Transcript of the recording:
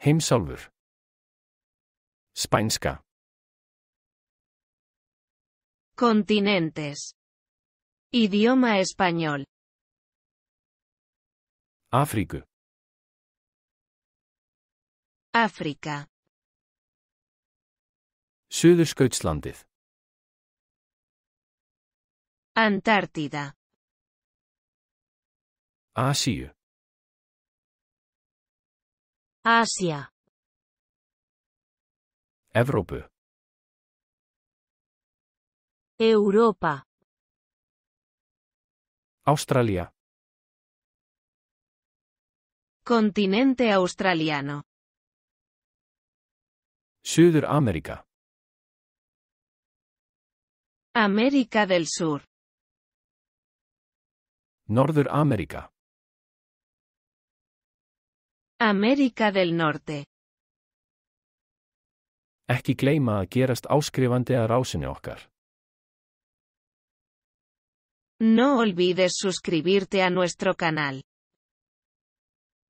Heimsálfur. Spænska. Continentes. Idioma español. África. África. Suðurskautslandið. Antártida. Asia. Asia. Europa. Australia. Continente australiano. Sudamérica. américa del Sur. Norteamérica. América del Norte. Ekki gleyma að gerast áskrifandi að rásinni okkar. No olvides suscribirte a nuestro canal.